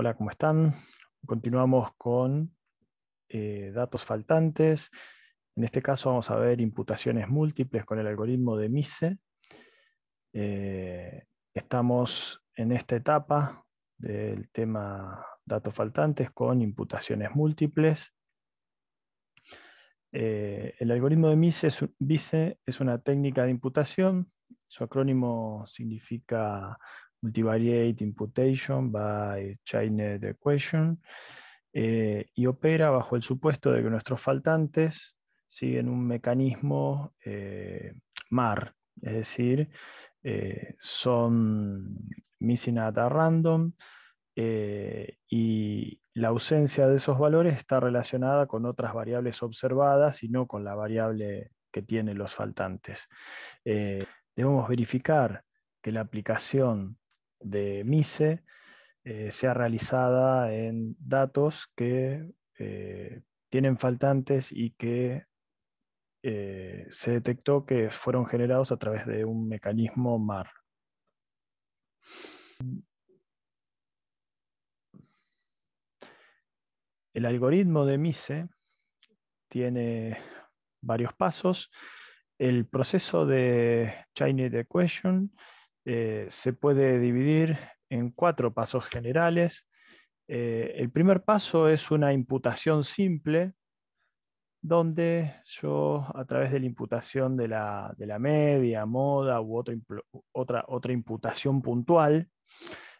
Hola, ¿cómo están? Continuamos con eh, datos faltantes. En este caso vamos a ver imputaciones múltiples con el algoritmo de MISE. Eh, estamos en esta etapa del tema datos faltantes con imputaciones múltiples. Eh, el algoritmo de MISE es una técnica de imputación. Su acrónimo significa multivariate imputation by chained equation eh, y opera bajo el supuesto de que nuestros faltantes siguen un mecanismo eh, MAR, es decir, eh, son missing at random y la ausencia de esos valores está relacionada con otras variables observadas y no con la variable que tienen los faltantes. debemos verificar que la aplicación de MICE eh, sea realizada en datos que eh, tienen faltantes y que eh, se detectó que fueron generados a través de un mecanismo MAR. El algoritmo de MICE tiene varios pasos. El proceso de Chinese Equation eh, se puede dividir en cuatro pasos generales. Eh, el primer paso es una imputación simple, donde yo a través de la imputación de la, media, moda u otra, imputación puntual,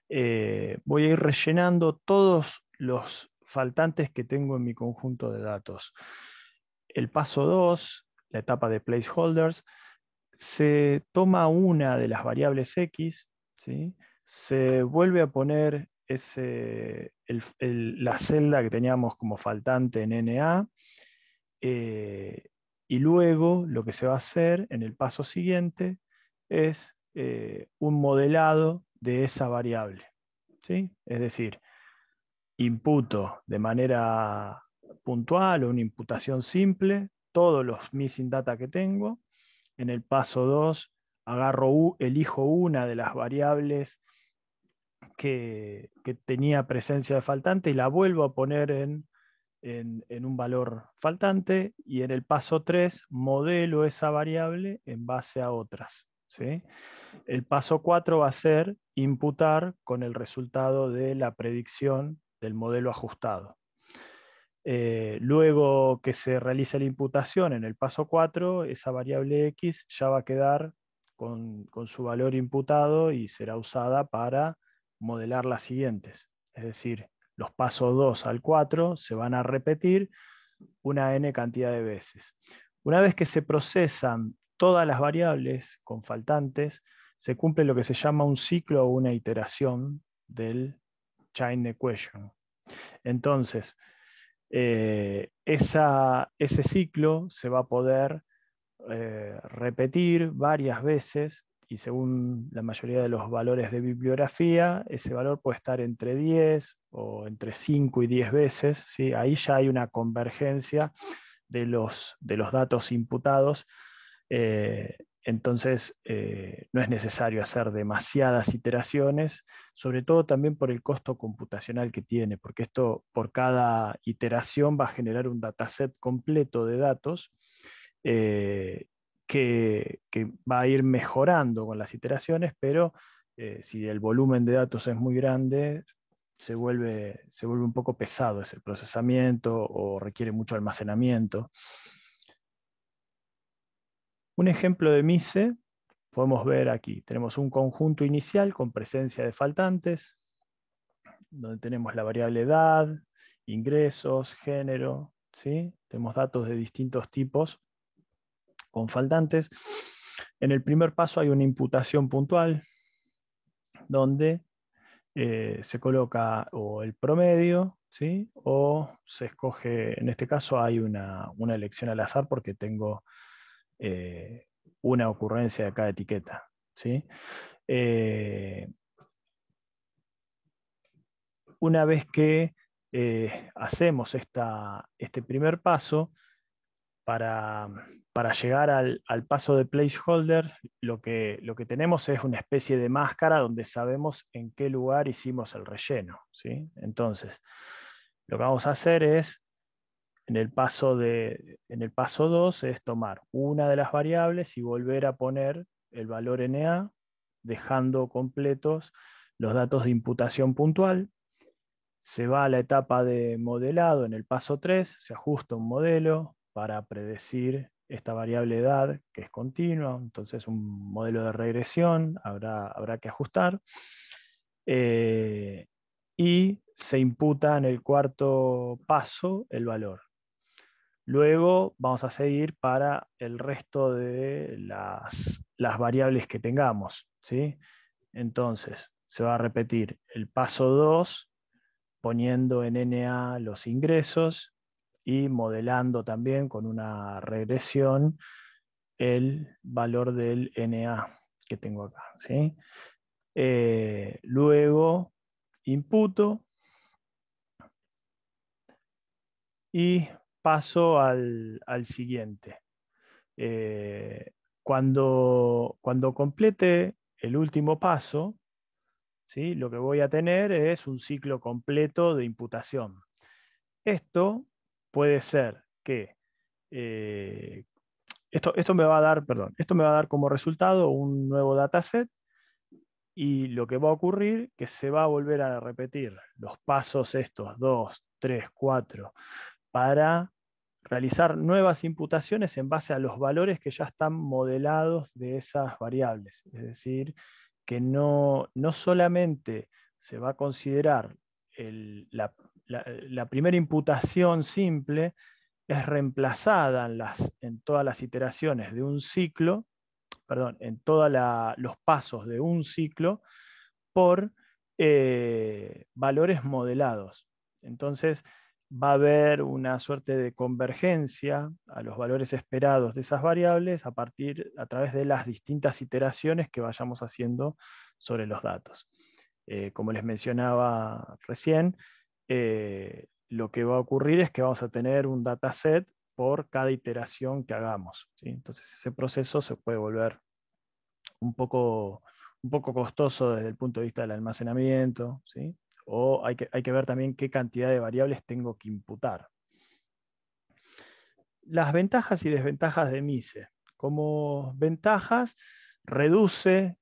eh, voy a ir rellenando todos los faltantes que tengo en mi conjunto de datos. El paso dos, la etapa de placeholders, se toma una de las variables X, se vuelve a poner la celda que teníamos como faltante en NA, eh, y luego lo que se va a hacer en el paso siguiente es eh, un modelado de esa variable. ¿sí? Es decir, imputo de manera puntual o una imputación simple todos los missing data que tengo en el paso 2 agarro, u, elijo una de las variables que, tenía presencia de faltante y la vuelvo a poner en, un valor faltante y en el paso 3 modelo esa variable en base a otras. El paso 4 va a ser imputar con el resultado de la predicción del modelo ajustado. Eh, luego que se realice la imputación en el paso 4, esa variable X ya va a quedar con, su valor imputado y será usada para modelar las siguientes. Es decir, los pasos 2 al 4 se van a repetir una n cantidad de veces. Una vez que se procesan todas las variables con faltantes, se cumple lo que se llama un ciclo o una iteración del chain equation. Entonces, eh, ese ciclo se va a poder eh, repetir varias veces y según la mayoría de los valores de bibliografía, ese valor puede estar entre 10 o entre 5 y 10 veces. ¿sí? Ahí ya hay una convergencia de los, de los datos imputados eh, entonces, eh, no es necesario hacer demasiadas iteraciones, sobre todo también por el costo computacional que tiene, porque esto por cada iteración va a generar un dataset completo de datos eh, que, va a ir mejorando con las iteraciones, pero eh, si el volumen de datos es muy grande, se vuelve, se vuelve un poco pesado ese procesamiento o requiere mucho almacenamiento. Un ejemplo de MISE podemos ver aquí. Tenemos un conjunto inicial con presencia de faltantes, donde tenemos la variable edad, ingresos, género, ¿sí? tenemos datos de distintos tipos con faltantes. En el primer paso hay una imputación puntual, donde eh, se coloca o el promedio, ¿sí? o se escoge, en este caso hay una, una elección al azar porque tengo eh, una ocurrencia de cada etiqueta. ¿sí? Eh, una vez que eh, hacemos esta, este primer paso, para, llegar al, paso de placeholder, lo que, lo que tenemos es una especie de máscara donde sabemos en qué lugar hicimos el relleno. ¿sí? Entonces, lo que vamos a hacer es en el paso de, en el paso 2 es tomar una de las variables y volver a poner el valor NA, dejando completos los datos de imputación puntual. Se va a la etapa de modelado en el paso 3, se ajusta un modelo para predecir esta variable edad que es continua, entonces un modelo de regresión habrá, habrá que ajustar. Eh, y se imputa en el cuarto paso el valor. Luego vamos a seguir para el resto de las, variables que tengamos. ¿sí? Entonces, se va a repetir el paso 2, poniendo en NA los ingresos y modelando también con una regresión el valor del NA que tengo acá. Eh, luego, imputo y paso al, siguiente. Eh, cuando, cuando complete el último paso, ¿sí? lo que voy a tener es un ciclo completo de imputación. Esto puede ser que eh, esto, esto, me va a dar, perdón, esto me va a dar como resultado un nuevo dataset y lo que va a ocurrir que se va a volver a repetir los pasos estos, 2, 3, 4, para realizar nuevas imputaciones en base a los valores que ya están modelados de esas variables. Es decir, que no, solamente se va a considerar la, primera imputación simple, es reemplazada en, las, en todas las iteraciones de un ciclo, perdón, en todos los pasos de un ciclo, por eh, valores modelados. Entonces, va a haber una suerte de convergencia a los valores esperados de esas variables a partir a través de las distintas iteraciones que vayamos haciendo sobre los datos. Eh, como les mencionaba recién, eh, lo que va a ocurrir es que vamos a tener un dataset por cada iteración que hagamos. Entonces ese proceso se puede volver un poco, un poco costoso desde el punto de vista del almacenamiento, ¿sí? o hay que, ver también qué cantidad de variables tengo que imputar. Las ventajas y desventajas de MISE. Como ventajas, reduce,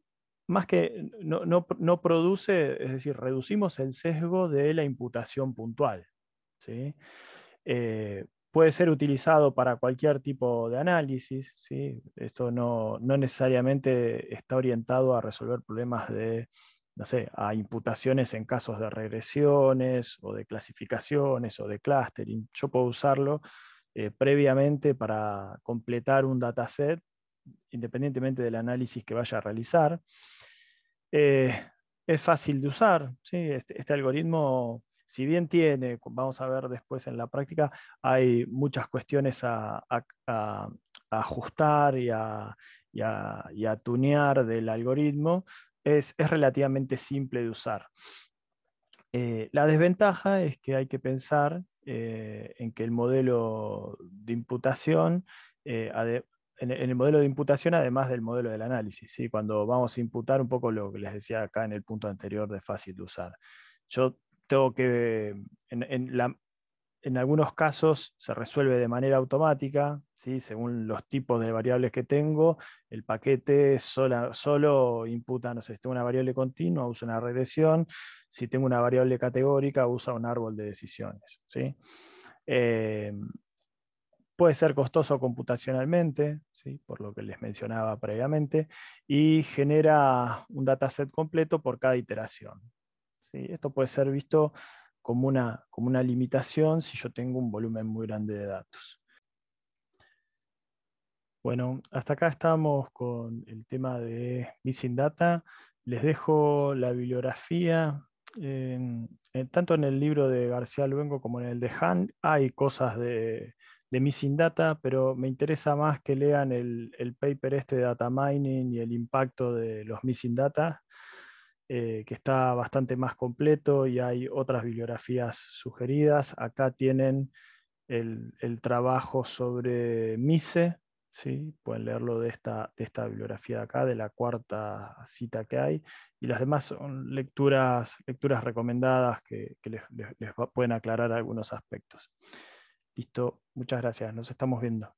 más que no, produce, es decir, reducimos el sesgo de la imputación puntual. ¿sí? Eh, puede ser utilizado para cualquier tipo de análisis. ¿sí? Esto no, necesariamente está orientado a resolver problemas de no sé, a imputaciones en casos de regresiones o de clasificaciones o de clustering. Yo puedo usarlo eh, previamente para completar un dataset, independientemente del análisis que vaya a realizar. Eh, es fácil de usar, ¿sí? este, este algoritmo, si bien tiene, vamos a ver después en la práctica, hay muchas cuestiones a, ajustar y a, y a tunear del algoritmo, es, relativamente simple de usar. Eh, la desventaja es que hay que pensar eh, en que el modelo de imputación, eh, en, el modelo de imputación además del modelo del análisis, ¿sí? cuando vamos a imputar un poco lo que les decía acá en el punto anterior de fácil de usar. Yo tengo que, en la, en algunos casos se resuelve de manera automática, ¿sí? según los tipos de variables que tengo, el paquete solo imputa, no sé, si tengo una variable continua, usa una regresión, si tengo una variable categórica, usa un árbol de decisiones. Eh, puede ser costoso computacionalmente, ¿sí? por lo que les mencionaba previamente, y genera un dataset completo por cada iteración. Esto puede ser visto como una, como una limitación si yo tengo un volumen muy grande de datos. Bueno, hasta acá estamos con el tema de Missing Data. Les dejo la bibliografía. tanto en el libro de García Luengo como en el de Han hay cosas de, Missing Data, pero me interesa más que lean el, el, paper este de Data Mining y el impacto de los Missing Data, eh, que está bastante más completo y hay otras bibliografías sugeridas. Acá tienen el, trabajo sobre Mise, ¿sí? pueden leerlo de esta, esta bibliografía de acá, de la cuarta cita que hay, y las demás son lecturas, lecturas recomendadas que, les pueden aclarar algunos aspectos. Listo, muchas gracias, nos estamos viendo.